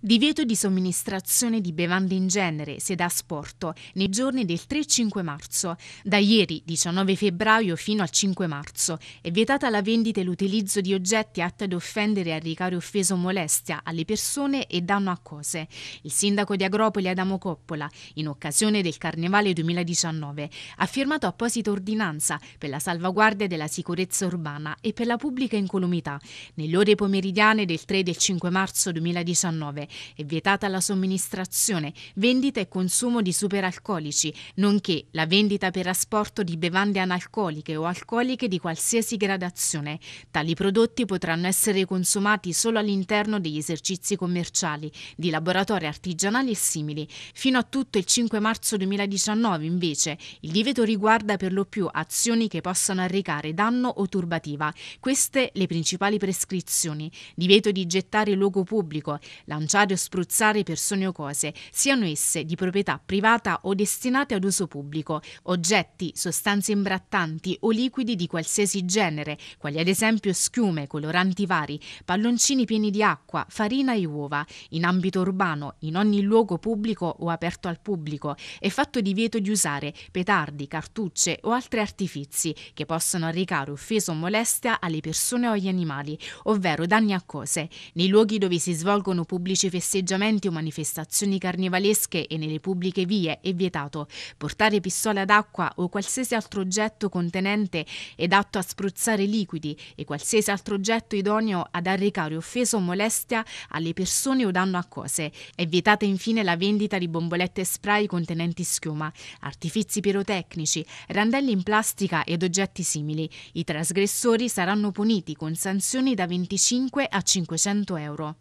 Divieto di somministrazione di bevande in genere, se da sporto, nei giorni del 3 5 marzo. Da ieri, 19 febbraio, fino al 5 marzo, è vietata la vendita e l'utilizzo di oggetti atti ad offendere e a ricare offeso o molestia alle persone e danno a cose. Il sindaco di Agropoli, Adamo Coppola, in occasione del Carnevale 2019, ha firmato apposita ordinanza per la salvaguardia della sicurezza urbana e per la pubblica incolumità. Nelle ore pomeridiane del 3 e del 5 marzo 2019 è vietata la somministrazione, vendita e consumo di superalcolici, nonché la vendita per asporto di bevande analcoliche o alcoliche di qualsiasi gradazione. Tali prodotti potranno essere consumati solo all'interno degli esercizi commerciali, di laboratori artigianali e simili. Fino a tutto il 5 marzo 2019, invece, il divieto riguarda per lo più azioni che possano arrecare danno o turbativa. Queste le principali prescrizioni: divieto di gettare luogo pubblico, lanciare lanciare o spruzzare persone o cose, siano esse di proprietà privata o destinate ad uso pubblico, oggetti, sostanze imbrattanti o liquidi di qualsiasi genere, quali ad esempio schiume, coloranti vari, palloncini pieni di acqua, farina e uova, in ambito urbano, in ogni luogo pubblico o aperto al pubblico, è fatto divieto di usare petardi, cartucce o altri artifizi che possono arrecare offesa o molestia alle persone o agli animali, ovvero danni a cose, nei luoghi dove si svolgono pubblici pubblici festeggiamenti o manifestazioni carnevalesche e nelle pubbliche vie è vietato portare pistole ad acqua o qualsiasi altro oggetto contenente ed atto a spruzzare liquidi e qualsiasi altro oggetto idoneo ad arrecare offesa o molestia alle persone o danno a cose. È vietata infine la vendita di bombolette spray contenenti schiuma, artifici pirotecnici, randelli in plastica ed oggetti simili. I trasgressori saranno puniti con sanzioni da 25 a 500 euro.